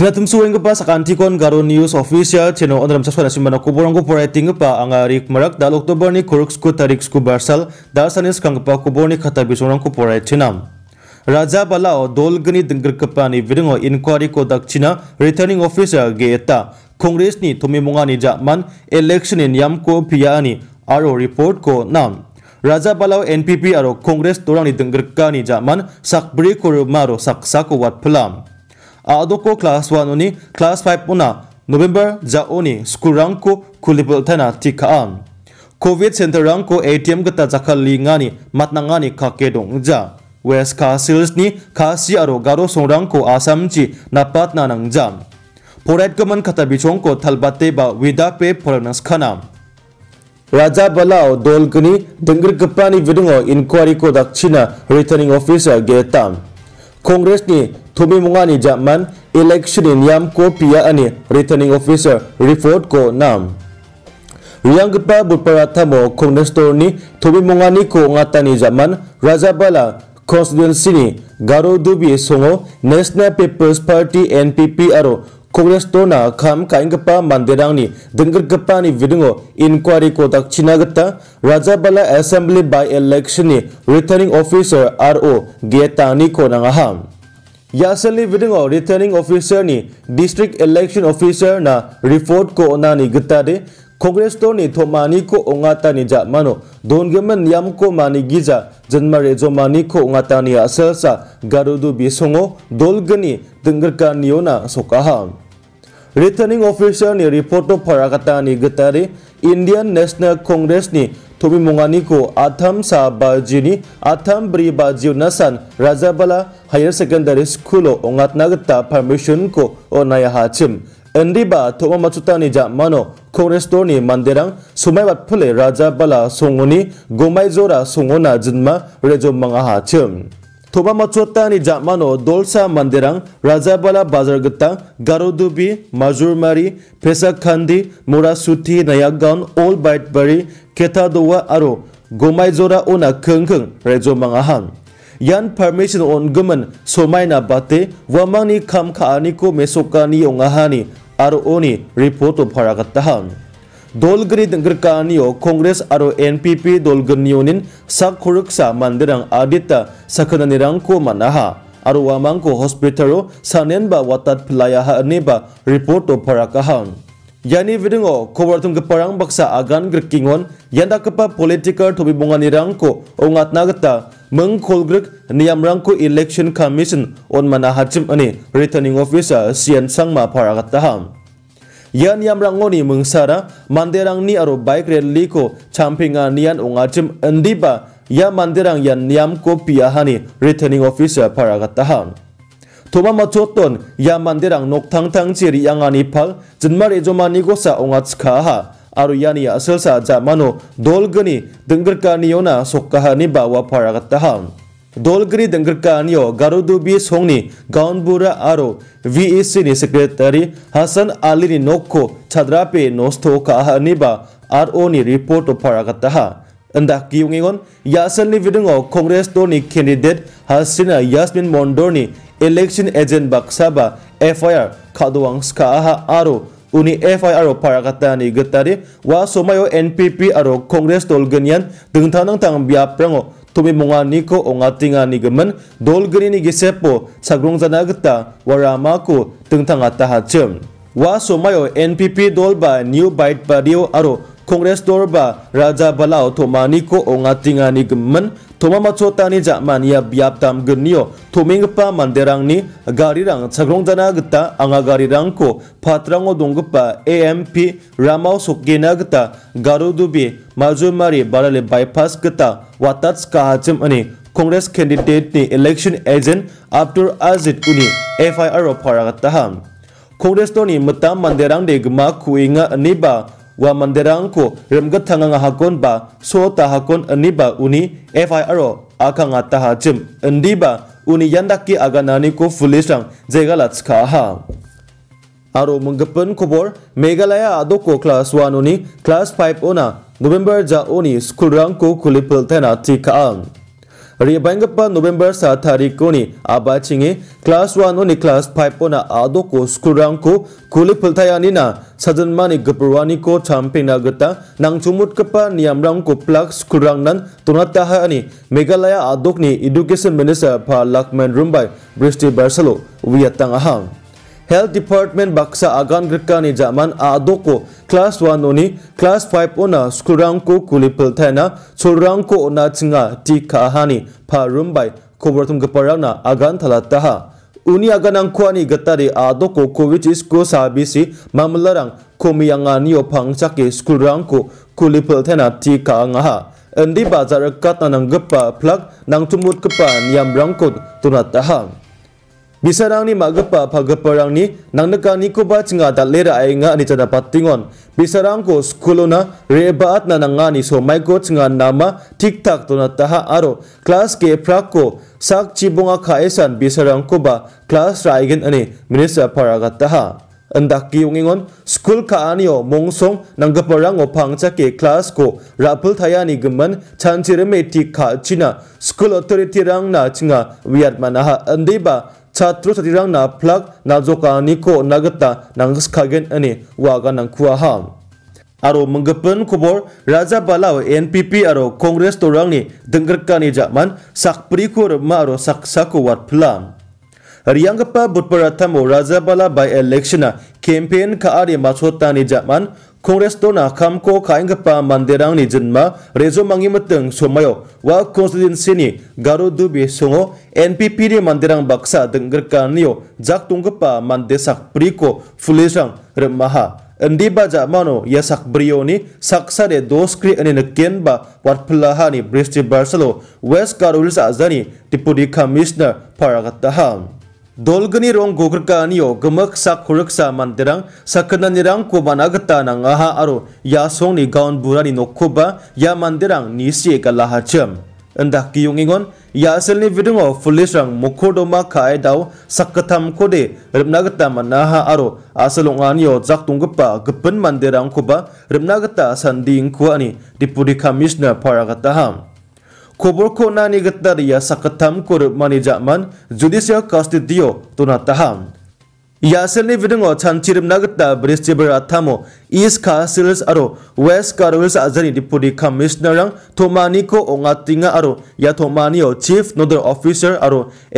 Kena tumsu weng pas sakan tikon garo news official channel on ram saswana simana kuborang ko pore ting pa anga rik marak dal October ni koruk sku tarik sku barsal dasanis kang pa ni khata bisurang ko pore Raja Balao dolgani dengger kapani viringo inquiry ko cina returning officer geeta kongres ni munga ni jakman election in yam ko piani aro report ko nam Raja Balao NPP aro Kongres torang ni dengger ka ni jakman sakbri ko maro sak ko wat pelam. आदो को class one उनी class five उना November जाओनी school रंग को खुलीपल थे टीका Covid centre रंग को ए टी एम गा जखली मतना खाके दोजा वेस्ट कासिल्स नि खासी और गारो सौरंग को आसाम ची नपात ना नंगजा फोरेट गमन खता बिछों को थलबाते विदा पे फोरनस खना राजा बलाओ दोलगनी दंग्र गप्पा विदुंगो इंक्वायरी को दक्षिणा रिटर्निंग ऑफिसर गेता कांग्रेस ने थुमी मुंगानी जापमन इलेक्शन नियम को पिया रिटर्निंग ऑफिसर रिपोर्ट को नाम रियांग पे बुटपरा थमो खोंगनस्टोर नि थुमी मुंगानी को ngatani जापमन राजाबाला constituency गारो दुबी सोंगो नेशनल पीपल्स पार्टी एनपीपी और कांग्रेस तोना खाम काइंगपा मंदिरांगनि दंगरगपानि विदंगो इंक्वायरी को Raja Rajabala assembly by election returning officer RO गेतानि को नांगाहाम यासली विदिंग और रिटर्निंग ऑफिसर ने डिस्ट्रिक्ट इलेक्शन ऑफिसर ना रिपोर्ट को ना निगता दे कांग्रेस तो ने तो मानी को उंगाता ने जा मानो में नियम को मानी गिजा जन्म रेजो मानी को उंगाता ने असल सा गारुदु बिसोंगो दोलगनी दंगर का नियोना सोकाहा रिटर्निंग ऑफिसर ने रिपोर्ट पर फरागता ने दे इंडियन नेशनल कांग्रेस ने Thubimungani-ku Atham Sabajini Atham Bribajivnasan Rajabala Higher Secondary School ongatnagta permission ko onaya hachim Endiba Thoma Machutani Jamano Congress Tony Manderang Sumaibat Phule Rajabala Songoni Gomaizora Songona Jinma Rejo Mangahachim थोबा मचोता नि जामनो दोलसा मंदिरंग राजाबाला बाजार गता गारोदुबी माजुरमारी फेसाखांदी मोरासुथि नयागान ओल बाइटबारी केथादोवा और गोमाइजोरा ओना खंखं रेजोमांगाहां यान permission on गमन सोमायना बाते वमांगनि खामखानिको मेसोकानि यंगाहानि आरो ओनि रिपोर्ट फरागताहां dolgri denggerkaniyo kongres aro npp dolgernionin sakuruksa mandirang adita sakhananirangko manaha aro wamangko hospitalo sanenba watat philayaha aneba reporto parakahan Yani vidungo kobartum keparang baksa agan grekingon yanda kepa politiker tobi bongani rangko ongat nagata mengkolgrek niam rangko election commission on mana hajim returning officer sian sangma paragatahan. Yan yam yamrangoni ni aru aro bike liko champing a nian ongachim endiba ya manderang yan pia hani returning officer para paragatahan. Toma choton ya manderang tang ciri yangani pal jenmar ejomani gosa ongatskaha aro yani ya asalsa jamano dolgani ha ni bawa para paragatahan. दोलगरी दंगर कहानियों गारोदूबी सोनी गाउनबुरा आरो VSC ने secretary Hasan Ali ने नोको छद्रापे नोस्थो कहानी बा RO ने रिपोर्ट उपारागता हा अंदा की उंगेगोन यासल ने विदंगो कांग्रेस दो ने कैंडिडेट हसीना यास्मिन मोंडोर ने इलेक्शन एजेंट बक्सा बा एफआईआर खादुवांग्स का हा आरो उनी एफआईआर उपारागता ने गतारी वा सोमायो एनपीपी और कांग्रेस दोलगनियन दंगथानंग तंग tumi munga niko onga tinga dol dolgeri ni gesepo sagrungjana gita wara ku tengtang ataha cem wa somayo NPP dolba new bite padio aro Congress दौर राजा बलाओ थोमानी को ओंगा तिंगानी गमन थोमा मचोता जामानिया ब्याप दाम गनियो थोमेंगप्पा मंदेरंग गारी रंग छग्रोंजना गता अंगा गारी रंग को फातरंगो दोंगप्पा ए एम पी रामाओ सोगेना गता गारोदुबी माजुमारी बड़ले बाईपास गता वाताच काहाचिम अने कांग्रेस कैंडिडेट ने इलेक्शन एजेंट अब्दुल अजीद उनी एफ आई आर ओ फारा गता हम कांग्रेस तो मंदेरंग दे गमा खुईंगा अनिबा वा मंदेरांग को रमग थंग हाकोन बा सो ता हाकोन अनि आई आर आखा nga ता हा की आगा को पुलिस रंग जेगा लच खा हा आरो मंगपन खबर मेघालय आदो को क्लास 1 उनी क्लास फाइव ओना नोवेम्बर जा उनी स्कूल रंग को खुलिपल थेना ठीक आ রিবাংগা পা নভেম্বর 7 তারিখ কোনি আবাছিং এ ক্লাস 1 নি ক্লাস 5 পোনা আদো কো স্কুল রং কো কুলিপলতা ইয়ানি না সজনমানি গপুরওয়ানি কো থাম্পে না গতা নাংচুমুত কপা নিয়া ম রং কো প্লাক্স কু রং নাং তুনাতা হানি মেগালয়া আদোকনি এডুকেশন মিনিস্টার ফা লক্ষমান রুমবাই রিস্টে বার্সেলো উইয়া তাং আং हेल्थ डिपार्टमेंट बक्सा आगान ग्रिका ने निजामान आदो को क्लास वन ओनी क्लास फाइव ओना स्कूलरांग को कुलिपल ना छोड़रांग को ओना चिंगा टी कहानी फारुम बाई खबर तुम गपराना आगान थलाता हा उनी आगान अंकुआनी गतारे आदो को कोविच इसको साबिसी मामलरांग कोमियांगानी ओफांग चके स्कूलरांग को कुलिपल ना टी कांगा हा अंडी बाजार का तनंगपा फ्लग नंगचुमुत नियम रंग को तुनाता हा Bisa ni magapa pagapparangni ni, kuba cinga ta lera ainga ani patingon. pattingon. rangko skulona rebaat na nangani so maiko cinga nama tik tak to taha aro class ke prako sak bisa khaesan ko ba class raigen ani minister paragat taha. Endak ungingon skul ka anio mongsong nanggaparang o ke class ko rapul thayani geman cireme tik ka china skul authority rang na chinga wiat manaha ba chatru satirang na plak na zoka niko nagata nangus kagen ane waga nang kuaha. Aro menggepen kubor Raja Balau NPP aro Kongres torang ni dengerka ni jakman sak perikur ma aro sak saku wat pelam. Riang kepa berperatamu Raja Bala by election na kempen ka ari maso tani jakman Congress to na kham ko khaing ga pa mandirang ni jinma rezo mangi matang somayo wa constituency ni garo du bi songo NPP ni mandirang baksa dengger ka niyo jak tung ga pa mande sak pri ko fulisang remaha andi ba ja ni saksa de do skri ni bristi barcelo west carolina azani tipudi commissioner dolgani rong gugurka aniyo gemek mandirang huruksa manderang saknanirang kobana nang aha aro ya songni gaun burani nokkoba ya mandirang nisi cem. endah kiyungingon ya aselni vidungo fulis rang mukhodoma khae dau sakkatham kode ribnagata manaha aro asalonganiyo jaktunggpa gepen manderang koba ribnagata sanding kuani deputy commissioner paragata ham খবরখো না নিগতার সাকথাম কর মানি জাকমান জুডিশিয় কাস্টিডিও তোনা তাহাম ইয়াসেল বিদিং সানচিরম না বৃষ্টিবর আথাম east councils আর west councils আজি deputy commissioner থোমানী কো ওঙাটিং আর ইয়াথোমানি চিফ নোডাল অফিসার আর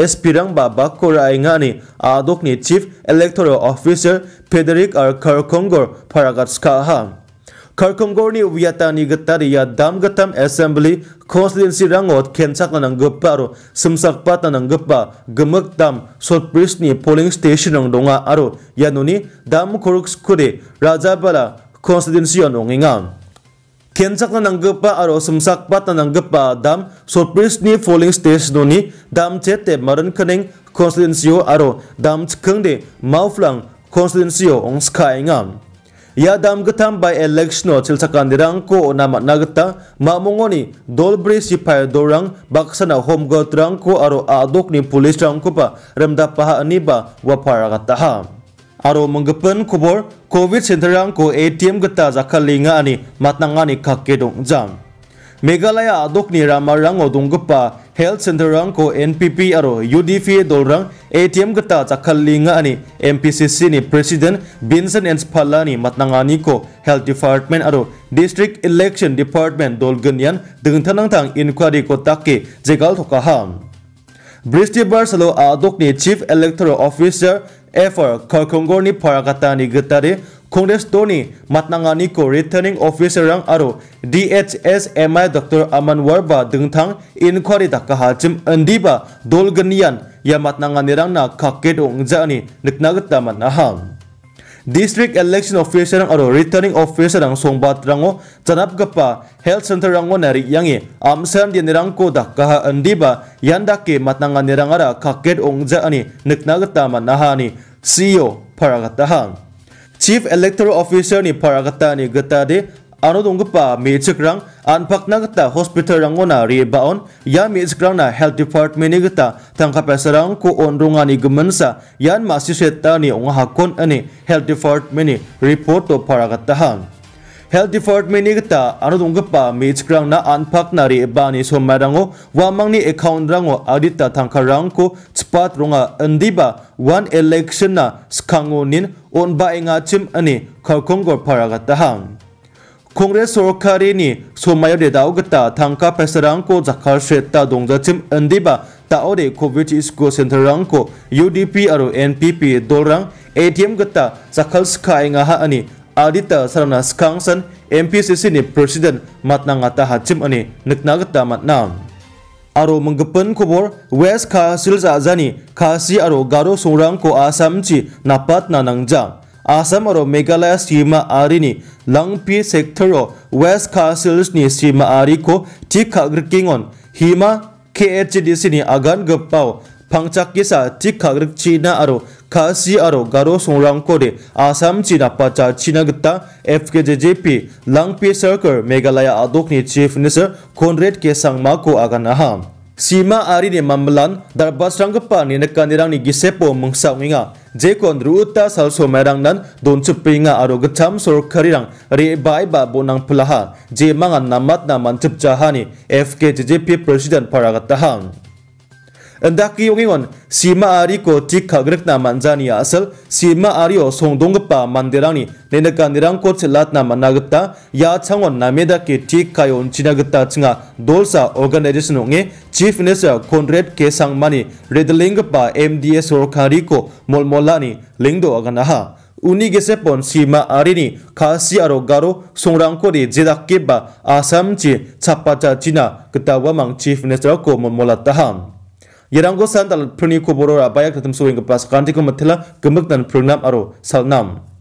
এস পি রং বাবা কোরআনি আদক চিফ ইলেকটোরেল অফিসার ফেডারিক আর খরখোগর ফারাগাত খাহা kharkhongorni uyata ni gatar ya damgatam assembly khoslin rangot khensak na nang gpa aro sumsak pa ta nang gpa gmak dam sort ni polling station rang donga aro ya nuni dam khoruk skure Rajabala bala khoslinsi anonginga khensak na nang gpa aro sumsak pa nang gpa dam sort ni polling station nuni dam che te maran khaning khoslinsi aro dam chkhang mauflang constitution on sky ngam या दाम गथाम by election ओ चिलसाकान दिरांग को नामा नागता मामोंगोनी डोलब्रिस इफाय दोरंग बक्सना home go त्रंग को आरो आदोक नि पुलिस रंग को पा रेमदा पहा अनिबा वफारा गता हा आरो मंगपन खबर कोविड सेंटर रंग को एटीएम गता जाखलिंगा अनि मातनांगानि जाम Megalaya adok ni rama rang odung gupa health center rang ko NPP aro UDP dol rang ATM gata cakal linga ani MPCC ni president Vincent Enspala ni matnangani ko health department aro district election department dol ganyan dengtanang tang inquiry ko takke jegal thoka ham. Bristi Barcelo adok ni chief electoral officer Efer Kakongor ni paragata ni gata Kongres Tony Matnanganiko Returning Officer Rang Aro DHS MI Dr. Aman Warba Dengtang Inquiry Dakaha Jim Andiba Dolganian Ya Matnanganirang Na Kaket Ongjaani Niknagata Manahang District Election Officer Rang Aro Returning Officer Rang Songbat Rango Janap Gapa Health Center Rango Nari Yangi Amsan nirang Ko Dakaha Andiba Yandaki Matnanganirang Ara Kaket Ongjaani Niknagata Manahani CEO Paragatahang chief electoral officer ni paragata ni gata de ano dongpa mechikrang na gata hospital rangona rebaon ya mechikrang na health department ni gata tangka pesarang ko onrunga ni gemensa yan seta ni onga hakon ani health department ni report to parakata han health department ni gata anu dongpa mechikrang na anpak nari ba ni somarango wamang ni account rango adita tangka rang ko spat ronga andiba one election na skango skangonin onba inga chim ani kharkongor paragata hang congress sarkari ni somayo de daugata ko pesarangko zakar dongja chim andiba taore covid isko ko UDP aro NPP dorang ATM gata zakal ska inga ha ani Adita Sarana Skangsan MPCC ni President Matnangata Hachim ani Niknagata Matnam. आरो मंगपन खबर waste खा सिलजाजानी खासी आरो गारो सोरांग को आसाम ची नापात नानंगजा आसाम आरो मेघालय सीमा आरिनी लंगपी सेक्टर वेस्ट खा नि सीमा आरि को ठीक थि खाग्रकिंगन हिमा केएचडीसीनि आगान गप्पाव ठीक थि चीना आरो खासी और गारो संग्रामकोरे आसाम चीना पाचा चीनागता F K J J P Langpih सर्कर मेघालय आदोकनी chief minister Conrad K Sangma को आगानाहा सीमा आरी ने मामलान दरबासरंगपा ने नकानिरांगनि गिसेपो मंगसाविंगा जेकोन रुता सालसो मेरांगनान दोनचुपिंगा आरो गथाम सरकारिरां रेबाय बा बोनां फुलाहा जे मांगा नामात नामान जे एफके जेजेपी प्रेसिडेंट फरागताहां dak i yong ingon sima ari ko t i k a grek na manjani asal sima ari o songdong pa m a n d i r a n g i n e n e kanirang ko t s e l a t na managta ya changon na meda k i t i k a yon g chinagta t s i n g a dolsa organization onge chief minister konrad ke sangmani redling pa mds o r k a r i ko molmolani lingdo aganaha uni gese pon sima arini k a s i aro garo songrang ko d i jedak ke ba asam chi c h a p a c h a china g e t a w a mang chief minister ko molmolata ham yeranggo sandal puni ko borol aba yak thadsum पास pa kan ti ko mathela gamakdan program aro salnam